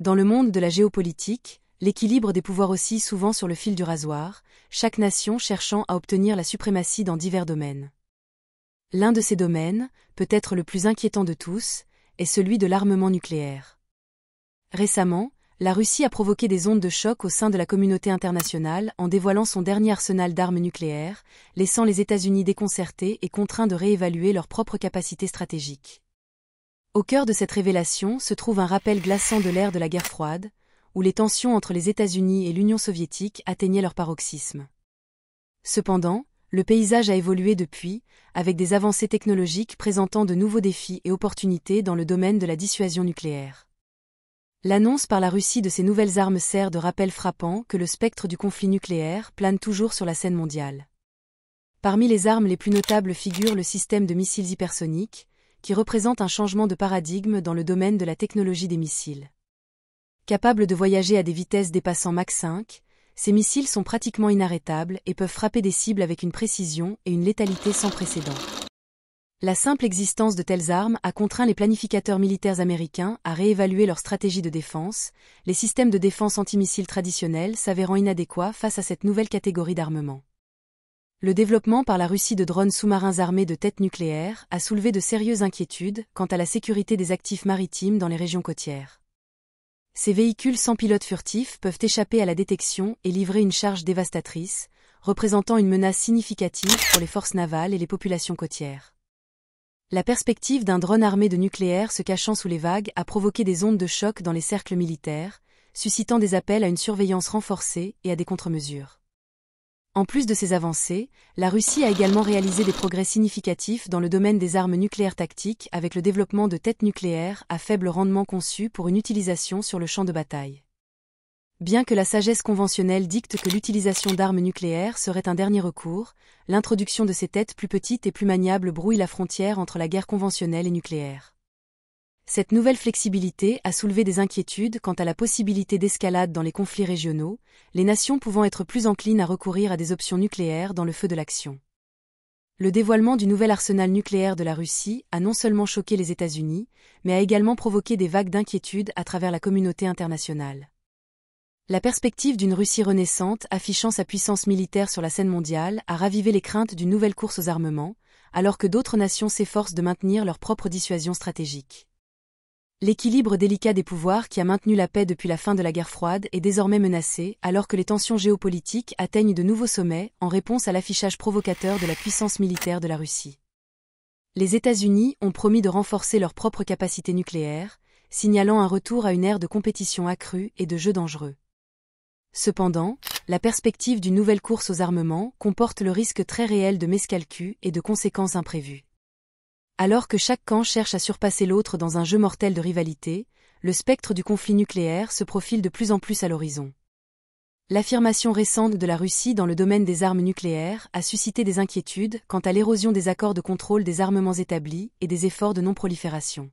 Dans le monde de la géopolitique, l'équilibre des pouvoirs oscille souvent sur le fil du rasoir, chaque nation cherchant à obtenir la suprématie dans divers domaines. L'un de ces domaines, peut-être le plus inquiétant de tous, est celui de l'armement nucléaire. Récemment, la Russie a provoqué des ondes de choc au sein de la communauté internationale en dévoilant son dernier arsenal d'armes nucléaires, laissant les États-Unis déconcertés et contraints de réévaluer leurs propres capacités stratégiques. Au cœur de cette révélation se trouve un rappel glaçant de l'ère de la guerre froide, où les tensions entre les États-Unis et l'Union soviétique atteignaient leur paroxysme. Cependant, le paysage a évolué depuis, avec des avancées technologiques présentant de nouveaux défis et opportunités dans le domaine de la dissuasion nucléaire. L'annonce par la Russie de ces nouvelles armes sert de rappel frappant que le spectre du conflit nucléaire plane toujours sur la scène mondiale. Parmi les armes les plus notables figure le système de missiles hypersoniques, qui représente un changement de paradigme dans le domaine de la technologie des missiles. Capables de voyager à des vitesses dépassant Mach 5, ces missiles sont pratiquement inarrêtables et peuvent frapper des cibles avec une précision et une létalité sans précédent. La simple existence de telles armes a contraint les planificateurs militaires américains à réévaluer leur stratégie de défense, les systèmes de défense antimissiles traditionnels s'avérant inadéquats face à cette nouvelle catégorie d'armement. Le développement par la Russie de drones sous-marins armés de tête nucléaire a soulevé de sérieuses inquiétudes quant à la sécurité des actifs maritimes dans les régions côtières. Ces véhicules sans pilote furtifs peuvent échapper à la détection et livrer une charge dévastatrice, représentant une menace significative pour les forces navales et les populations côtières. La perspective d'un drone armé de nucléaire se cachant sous les vagues a provoqué des ondes de choc dans les cercles militaires, suscitant des appels à une surveillance renforcée et à des contre-mesures. En plus de ces avancées, la Russie a également réalisé des progrès significatifs dans le domaine des armes nucléaires tactiques avec le développement de têtes nucléaires à faible rendement conçues pour une utilisation sur le champ de bataille. Bien que la sagesse conventionnelle dicte que l'utilisation d'armes nucléaires serait un dernier recours, l'introduction de ces têtes plus petites et plus maniables brouille la frontière entre la guerre conventionnelle et nucléaire. Cette nouvelle flexibilité a soulevé des inquiétudes quant à la possibilité d'escalade dans les conflits régionaux, les nations pouvant être plus enclines à recourir à des options nucléaires dans le feu de l'action. Le dévoilement du nouvel arsenal nucléaire de la Russie a non seulement choqué les États-Unis, mais a également provoqué des vagues d'inquiétude à travers la communauté internationale. La perspective d'une Russie renaissante affichant sa puissance militaire sur la scène mondiale a ravivé les craintes d'une nouvelle course aux armements, alors que d'autres nations s'efforcent de maintenir leur propre dissuasion stratégique. L'équilibre délicat des pouvoirs qui a maintenu la paix depuis la fin de la guerre froide est désormais menacé alors que les tensions géopolitiques atteignent de nouveaux sommets en réponse à l'affichage provocateur de la puissance militaire de la Russie. Les États-Unis ont promis de renforcer leurs propres capacités nucléaires, signalant un retour à une ère de compétition accrue et de jeux dangereux. Cependant, la perspective d'une nouvelle course aux armements comporte le risque très réel de mescalcul et de conséquences imprévues. Alors que chaque camp cherche à surpasser l'autre dans un jeu mortel de rivalité, le spectre du conflit nucléaire se profile de plus en plus à l'horizon. L'affirmation récente de la Russie dans le domaine des armes nucléaires a suscité des inquiétudes quant à l'érosion des accords de contrôle des armements établis et des efforts de non-prolifération.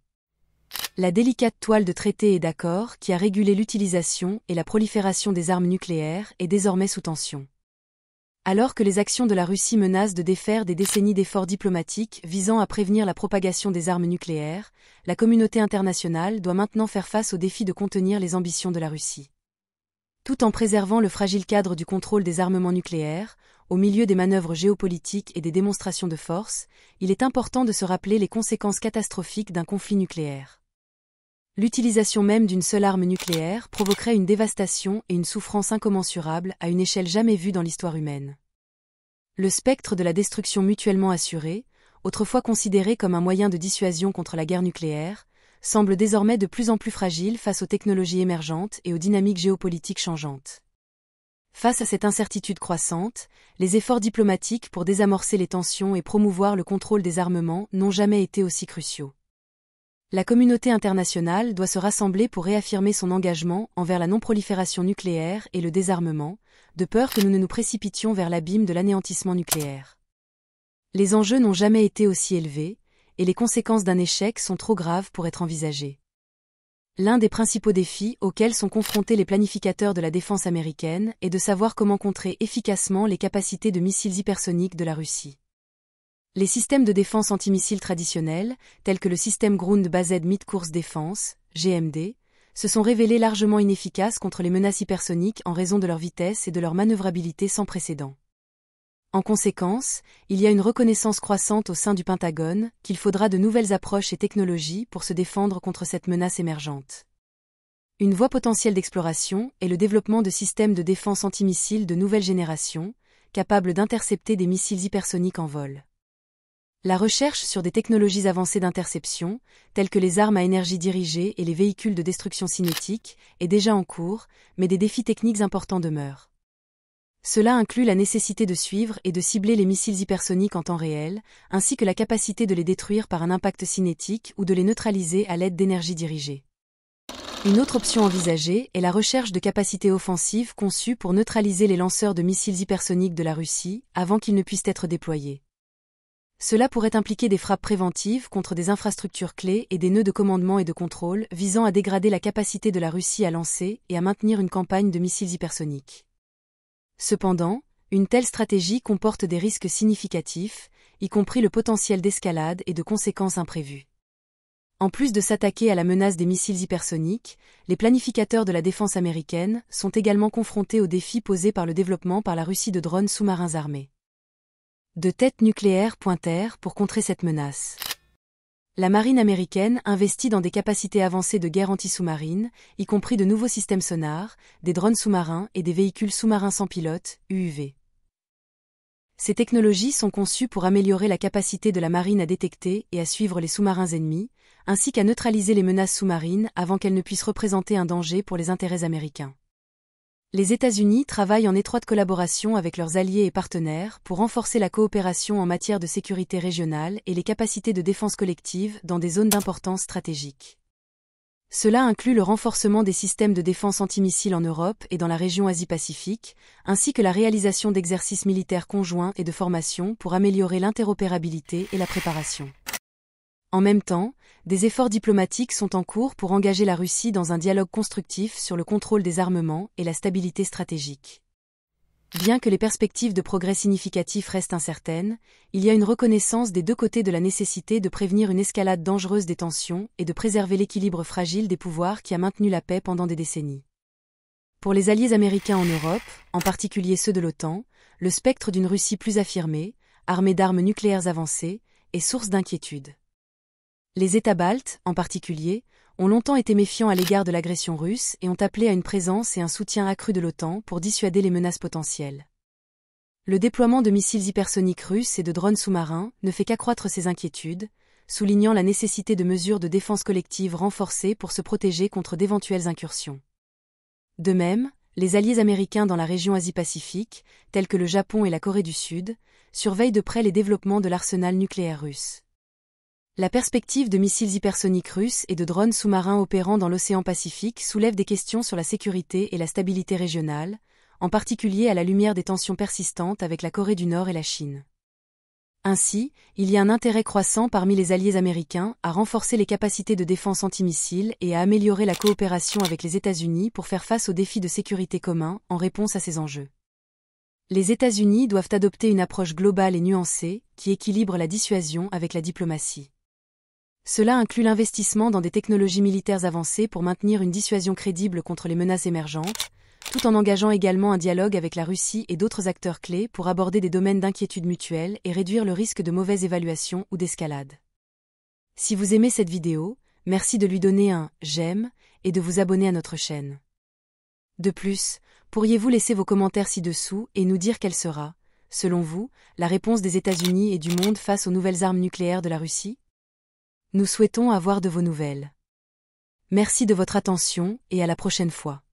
La délicate toile de traités et d'accords qui a régulé l'utilisation et la prolifération des armes nucléaires est désormais sous tension alors que les actions de la Russie menacent de défaire des décennies d'efforts diplomatiques visant à prévenir la propagation des armes nucléaires, la communauté internationale doit maintenant faire face au défi de contenir les ambitions de la Russie. Tout en préservant le fragile cadre du contrôle des armements nucléaires, au milieu des manœuvres géopolitiques et des démonstrations de force, il est important de se rappeler les conséquences catastrophiques d'un conflit nucléaire l'utilisation même d'une seule arme nucléaire provoquerait une dévastation et une souffrance incommensurables à une échelle jamais vue dans l'histoire humaine. Le spectre de la destruction mutuellement assurée, autrefois considéré comme un moyen de dissuasion contre la guerre nucléaire, semble désormais de plus en plus fragile face aux technologies émergentes et aux dynamiques géopolitiques changeantes. Face à cette incertitude croissante, les efforts diplomatiques pour désamorcer les tensions et promouvoir le contrôle des armements n'ont jamais été aussi cruciaux la communauté internationale doit se rassembler pour réaffirmer son engagement envers la non-prolifération nucléaire et le désarmement, de peur que nous ne nous précipitions vers l'abîme de l'anéantissement nucléaire. Les enjeux n'ont jamais été aussi élevés, et les conséquences d'un échec sont trop graves pour être envisagées. L'un des principaux défis auxquels sont confrontés les planificateurs de la défense américaine est de savoir comment contrer efficacement les capacités de missiles hypersoniques de la Russie. Les systèmes de défense antimissiles traditionnels, tels que le système Ground Based Mid-Course Défense, GMD, se sont révélés largement inefficaces contre les menaces hypersoniques en raison de leur vitesse et de leur manœuvrabilité sans précédent. En conséquence, il y a une reconnaissance croissante au sein du Pentagone qu'il faudra de nouvelles approches et technologies pour se défendre contre cette menace émergente. Une voie potentielle d'exploration est le développement de systèmes de défense antimissiles de nouvelle génération, capables d'intercepter des missiles hypersoniques en vol. La recherche sur des technologies avancées d'interception, telles que les armes à énergie dirigée et les véhicules de destruction cinétique, est déjà en cours, mais des défis techniques importants demeurent. Cela inclut la nécessité de suivre et de cibler les missiles hypersoniques en temps réel, ainsi que la capacité de les détruire par un impact cinétique ou de les neutraliser à l'aide d'énergie dirigée. Une autre option envisagée est la recherche de capacités offensives conçues pour neutraliser les lanceurs de missiles hypersoniques de la Russie avant qu'ils ne puissent être déployés. Cela pourrait impliquer des frappes préventives contre des infrastructures clés et des nœuds de commandement et de contrôle visant à dégrader la capacité de la Russie à lancer et à maintenir une campagne de missiles hypersoniques. Cependant, une telle stratégie comporte des risques significatifs, y compris le potentiel d'escalade et de conséquences imprévues. En plus de s'attaquer à la menace des missiles hypersoniques, les planificateurs de la défense américaine sont également confrontés aux défis posés par le développement par la Russie de drones sous-marins armés de têtes nucléaires pointèrent pour contrer cette menace. La marine américaine investit dans des capacités avancées de guerre anti-sous-marine, y compris de nouveaux systèmes sonars, des drones sous-marins et des véhicules sous-marins sans pilote, UUV. Ces technologies sont conçues pour améliorer la capacité de la marine à détecter et à suivre les sous-marins ennemis, ainsi qu'à neutraliser les menaces sous-marines avant qu'elles ne puissent représenter un danger pour les intérêts américains les États-Unis travaillent en étroite collaboration avec leurs alliés et partenaires pour renforcer la coopération en matière de sécurité régionale et les capacités de défense collective dans des zones d'importance stratégique. Cela inclut le renforcement des systèmes de défense antimissiles en Europe et dans la région Asie-Pacifique, ainsi que la réalisation d'exercices militaires conjoints et de formations pour améliorer l'interopérabilité et la préparation. En même temps, des efforts diplomatiques sont en cours pour engager la Russie dans un dialogue constructif sur le contrôle des armements et la stabilité stratégique. Bien que les perspectives de progrès significatifs restent incertaines, il y a une reconnaissance des deux côtés de la nécessité de prévenir une escalade dangereuse des tensions et de préserver l'équilibre fragile des pouvoirs qui a maintenu la paix pendant des décennies. Pour les alliés américains en Europe, en particulier ceux de l'OTAN, le spectre d'une Russie plus affirmée, armée d'armes nucléaires avancées, est source d'inquiétude. Les États baltes, en particulier, ont longtemps été méfiants à l'égard de l'agression russe et ont appelé à une présence et un soutien accru de l'OTAN pour dissuader les menaces potentielles. Le déploiement de missiles hypersoniques russes et de drones sous-marins ne fait qu'accroître ces inquiétudes, soulignant la nécessité de mesures de défense collective renforcées pour se protéger contre d'éventuelles incursions. De même, les alliés américains dans la région Asie-Pacifique, tels que le Japon et la Corée du Sud, surveillent de près les développements de l'arsenal nucléaire russe. La perspective de missiles hypersoniques russes et de drones sous-marins opérant dans l'océan Pacifique soulève des questions sur la sécurité et la stabilité régionale, en particulier à la lumière des tensions persistantes avec la Corée du Nord et la Chine. Ainsi, il y a un intérêt croissant parmi les alliés américains à renforcer les capacités de défense antimissile et à améliorer la coopération avec les États-Unis pour faire face aux défis de sécurité communs en réponse à ces enjeux. Les États-Unis doivent adopter une approche globale et nuancée qui équilibre la dissuasion avec la diplomatie. Cela inclut l'investissement dans des technologies militaires avancées pour maintenir une dissuasion crédible contre les menaces émergentes, tout en engageant également un dialogue avec la Russie et d'autres acteurs clés pour aborder des domaines d'inquiétude mutuelle et réduire le risque de mauvaise évaluation ou d'escalade. Si vous aimez cette vidéo, merci de lui donner un « j'aime » et de vous abonner à notre chaîne. De plus, pourriez-vous laisser vos commentaires ci-dessous et nous dire quelle sera, selon vous, la réponse des États-Unis et du monde face aux nouvelles armes nucléaires de la Russie nous souhaitons avoir de vos nouvelles. Merci de votre attention et à la prochaine fois.